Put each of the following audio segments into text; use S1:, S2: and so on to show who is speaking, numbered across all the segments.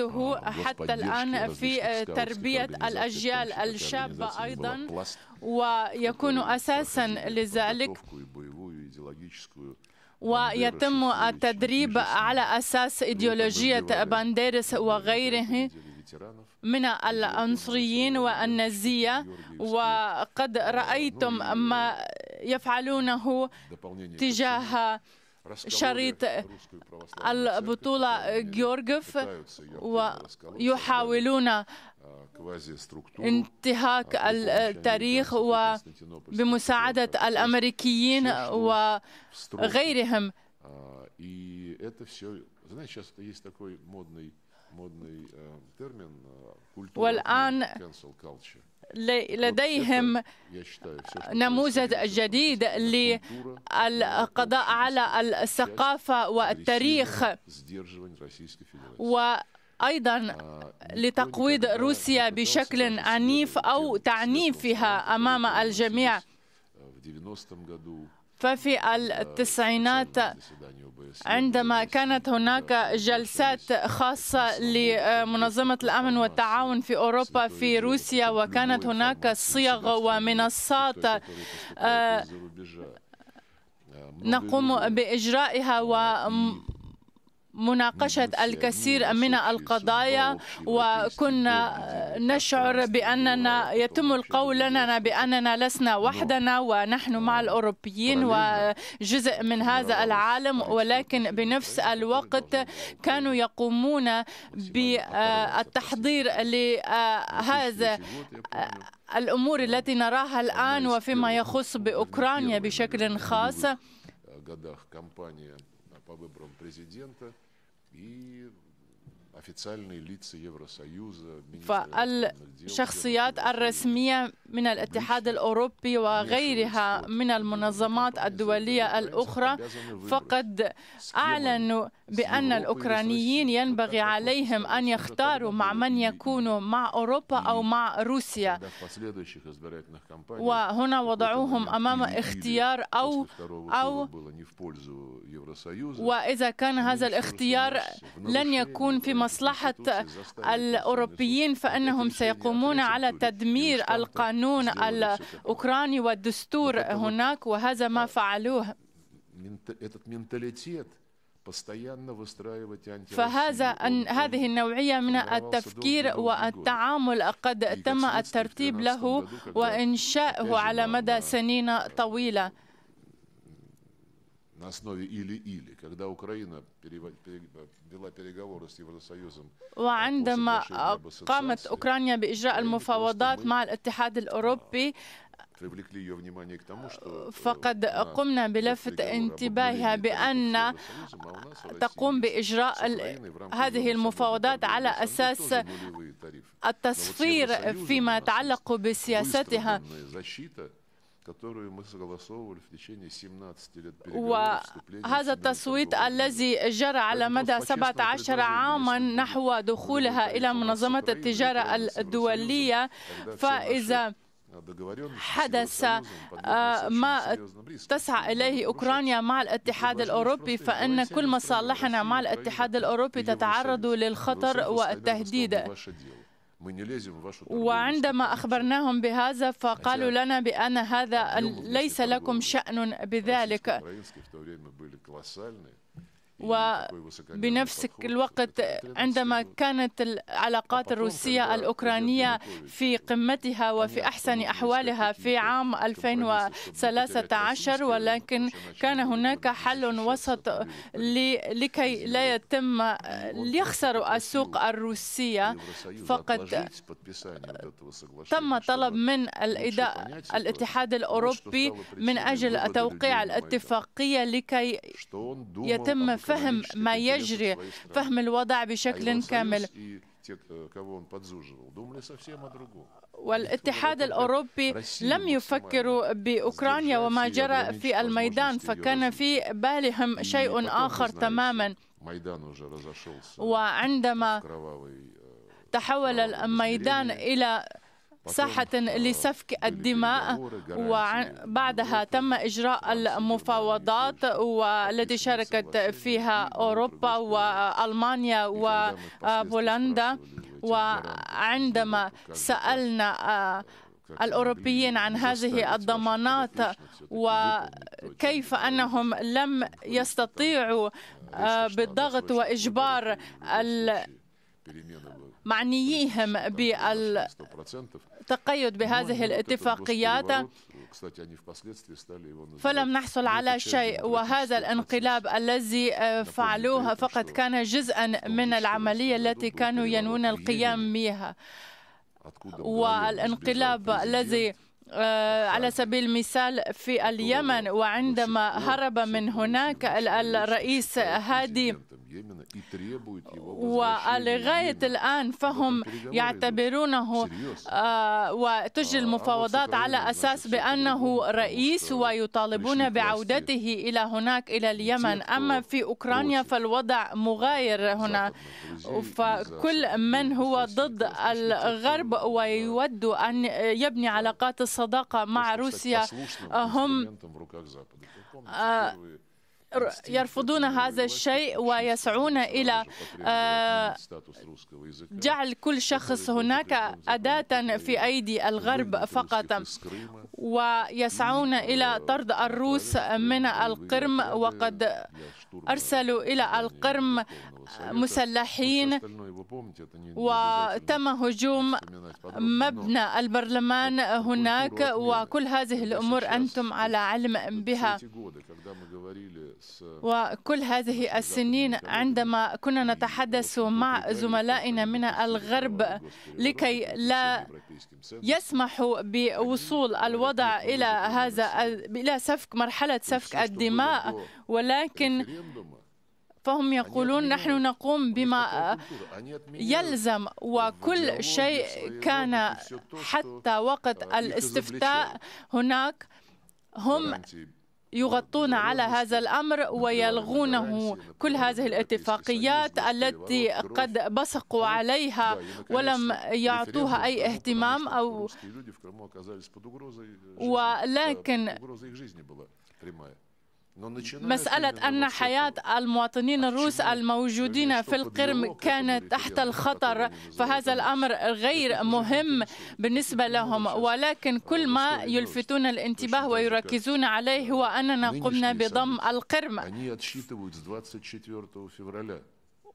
S1: آه، حتى الآن في آه، تربية الأجيال الشابة أيضا ويكون أساسا لذلك ويتم التدريب على أساس إيديولوجية بانديرس وغيره من العنصريين والنازية وقد رأيتم ما يفعلونه تجاه شريط البطولة جيورجيف ويحاولون
S2: انتهاك
S1: التاريخ وبمساعدة الأمريكيين وغيرهم
S2: والآن لديهم
S1: نموذج جديد للقضاء على الثقافة والتاريخ وأيضا لتقويض روسيا بشكل عنيف او تعنيفها امام الجميع ففي التسعينات عندما كانت هناك جلسات خاصة لمنظمة الأمن والتعاون في أوروبا في روسيا وكانت هناك صيغ ومنصات آه، نقوم بإجرائها و مناقشة الكثير من القضايا وكنا نشعر بأننا يتم القول لنا بأننا لسنا وحدنا ونحن مع نعم. الأوروبيين وجزء من هذا العالم ولكن بنفس الوقت كانوا يقومون بالتحضير لهذا الأمور التي نراها الآن وفيما يخص بأوكرانيا بشكل خاص نعم.
S2: по выборам президента и فالشخصيات
S1: الرسمية من الاتحاد الأوروبي وغيرها من المنظمات الدولية الأخرى فقد أعلنوا بأن الأوكرانيين ينبغي عليهم أن يختاروا مع من يكونوا مع أوروبا أو مع روسيا
S2: وهنا وضعوهم أمام اختيار أو أو
S1: وإذا كان هذا الاختيار لن يكون في مصلحة الأوروبيين فإنهم سيقومون على تدمير القانون الأوكراني والدستور هناك وهذا ما آه، فعلوه فهذا أن هذه النوعية من التفكير والتعامل قد تم الترتيب له وإنشاؤه على مدى سنين طويلة
S2: وعندما قامت أوكرانيا
S1: بإجراء المفاوضات مع الاتحاد الأوروبي
S2: Э, فقد قمنا بلفت انتباهها
S1: بأن تقوم بإجراء هذه المفاوضات على أساس التصفير فيما يتعلق بسياستها
S2: وهذا
S1: التصويت الذي جرى على مدى 17 عاما نحو دخولها إلى منظمة التجارة الدولية فإذا حدث آه، ما تسعى إليه أوكرانيا مع الاتحاد الأوروبي فإن كل مصالحنا مع الاتحاد الأوروبي تتعرض للخطر والتهديد وعندما أخبرناهم بهذا فقالوا لنا بأن هذا ليس لكم شأن بذلك وبنفس الوقت عندما كانت العلاقات الروسية الأوكرانية في قمتها وفي أحسن أحوالها في عام 2013 ولكن كان هناك حل وسط لكي لا يتم يخسر السوق الروسية فقد تم طلب من الاتحاد الأوروبي من أجل توقيع الاتفاقية لكي
S2: يتم فهم فهم ما يجري فهم الوضع بشكل كامل آه،
S1: والاتحاد الأوروبي لم يفكروا بأوكرانيا وما جرى في الميدان فكان في بالهم شيء آخر تماما وعندما آه، تحول الميدان إلى ساحة لسفك آه، الدماء وبعدها تم إجراء المفاوضات والتي شاركت فيها أوروبا وألمانيا وبولندا وعندما سألنا آه، الأوروبيين عن هذه الضمانات وكيف أنهم لم يستطيعوا آه، بالضغط وإجبار معنييهم بال التقيد بهذه الاتفاقيات يعني فلم نحصل على شيء وهذا الانقلاب الذي آه، فعلوه فقط كان جزءا من العملية التي كانوا ينوون القيام بها والانقلاب الذي آه، على سبيل المثال في اليمن وعندما هرب من هناك الرئيس هادي ولغاية الآن فهم يعتبرونه آه، وتجري آه، المفاوضات على أساس بأنه رئيس ويطالبون بعودته إلى هناك إلى اليمن أما في أوكرانيا فالوضع مغاير هنا فكل من هو ضد الغرب ويود أن يبني علاقات الصداقة مع روسيا هم يرفضون هذا الشيء ويسعون إلى آه، جعل كل شخص هناك أداة في أيدي الغرب فقط ويسعون إلى طرد الروس من القرم وقد أرسلوا إلى القرم مسلحين وتم هجوم مبنى البرلمان هناك وكل هذه الأمور أنتم على علم بها Uh, وكل هذه السنين عندما كنا نتحدث مع زملائنا من الغرب لكي لا يسمحوا بوصول الوضع إلى هذا إلى سفك مرحلة سفك الدماء ولكن فهم يقولون نحن نقوم بما يلزم وكل شيء كان حتى وقت uh, الاستفتاء هناك هم يغطون على هذا الأمر ويلغونه كل هذه الاتفاقيات التي قد بصقوا عليها ولم يعطوها أي اهتمام أو ولكن
S2: مسألة
S1: أن حياة المواطنين الروس الموجودين في القرم كانت تحت الخطر فهذا الأمر غير مهم بالنسبة لهم ولكن كل ما يلفتون الانتباه ويركزون عليه هو أننا قمنا بضم القرم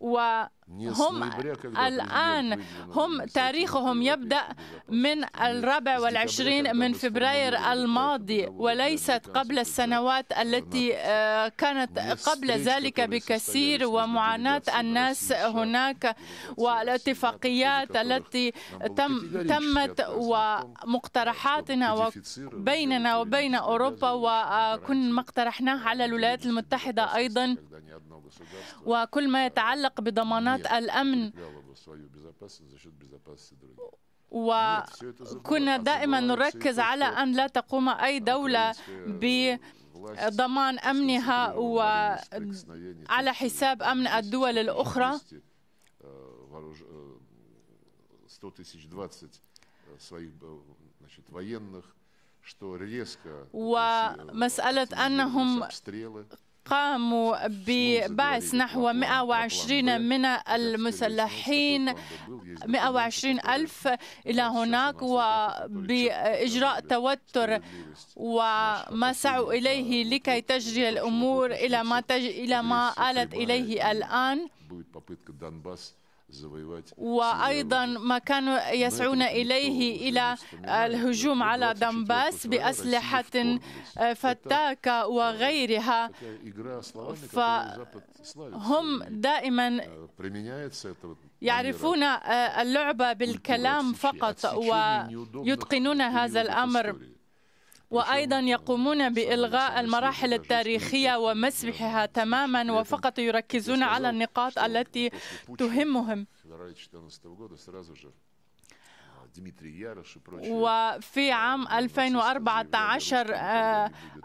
S1: وهم الآن هم تاريخهم يبدأ من الرابع والعشرين من فبراير الماضي وليست قبل السنوات التي كانت قبل ذلك بكثير ومعاناة الناس هناك والاتفاقيات التي تم تمت ومقترحاتنا بيننا وبين أوروبا وكل ما اقترحناه على الولايات المتحدة أيضا وكل ما يتعلق يتعلق بضمانات الأمن
S2: وكنا دائما نركز على
S1: أن لا تقوم أي دولة ب ضمان امنها وعلى حساب امن الدول الاخرى
S2: ومسألة
S1: أنهم قاموا ببعث نحو 120 من المسلحين 120 ألف إلى هناك وبإجراء توتر وما سعوا إليه لكي تجري الأمور إلى ما تج... إلى ما آلت إليه الآن وأيضا ما كانوا يسعون إليه إلى الهجوم على دنباس بأسلحة فتاكة وغيرها
S2: فهم
S1: دائما
S2: آه، يعرفون
S1: آه، اللعبة بالكلام فقط ويتقنون هذا الأمر وأيضا يقومون بإلغاء المراحل التاريخية ومسحها تماما وفقط يركزون على النقاط التي تهمهم
S2: ديمتري يارش وفي
S1: عام 2014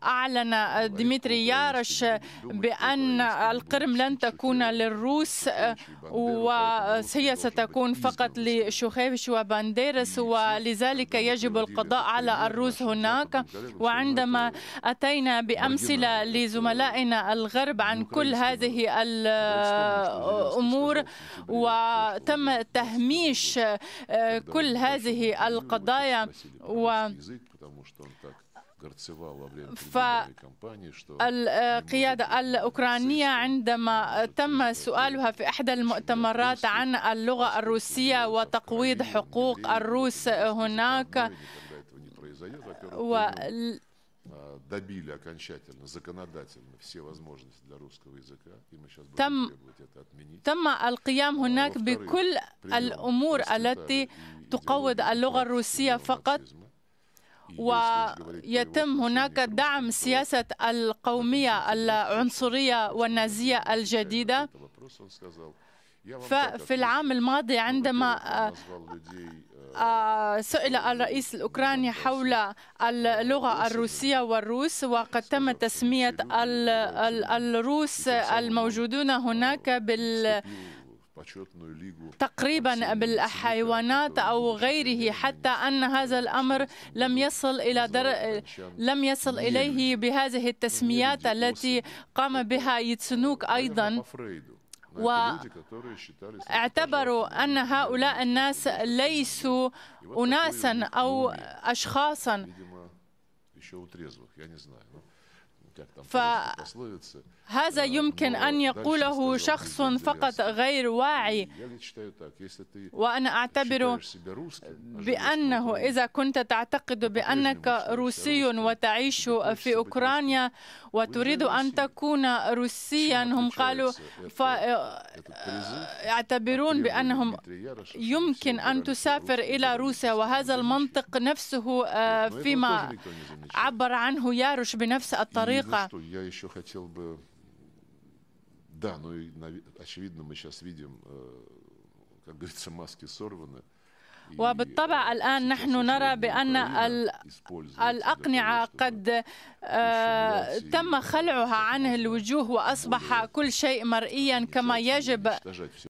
S1: أعلن ديمتري يارش بأن القرم لن تكون للروس وهي ستكون فقط لشوخيفش وبانديرس ولذلك يجب القضاء على الروس هناك وعندما أتينا بأمثلة لزملائنا الغرب عن كل هذه الأمور وتم تهميش كل هذه هذه القضايا و
S2: فالقيادة
S1: э, الأوكرانية عندما تم سؤالها في إحدى المؤتمرات عن اللغة الروسية وتقويض حقوق الروس هناك
S2: و добили окончательно, законодательно все возможности для русского языка,
S1: и мы сейчас будем требовать это отменить. تم القيام هناك بكل الأمور التي تقود اللغة الروسية فقط ويتم هناك دعم سياسة القومية العنصرية والنازية الجديدة ففي العام الماضي عندما آه، آه، آه، سئل الرئيس الأوكراني حول اللغة الروسية والروس وقد تم تسمية الروس الموجودون هناك بال تقريبا بالحيوانات او غيره حتى ان هذا الامر لم يصل الى در... لم يصل اليه بهذه التسميات التي قام بها يتسنوك ايضا واعتبروا أن هؤلاء الناس ليسوا أناسا أو أشخاصا
S2: فهذا э, يمكن أن يقوله شخص فقط غير واعي وأنا أعتبر
S1: بأنه إذا كنت تعتقد بأنك روسي وتعيش في أوكرانيا وتريد أن تكون روسيا هم قالوا يعتبرون بأنهم يمكن أن تسافر إلى روسيا وهذا المنطق نفسه آه، فيما عبر عنه يارش بنفس الطريقة языка.
S2: Ну, что, я еще хотел бы... Да, ну и, очевидно, мы сейчас видим, как говорится, маски сорваны.
S1: وبالطبع الآن نحن نرى بأن الأقنعة قد تم خلعها عنه الوجوه وأصبح كل شيء مرئيا كما يجب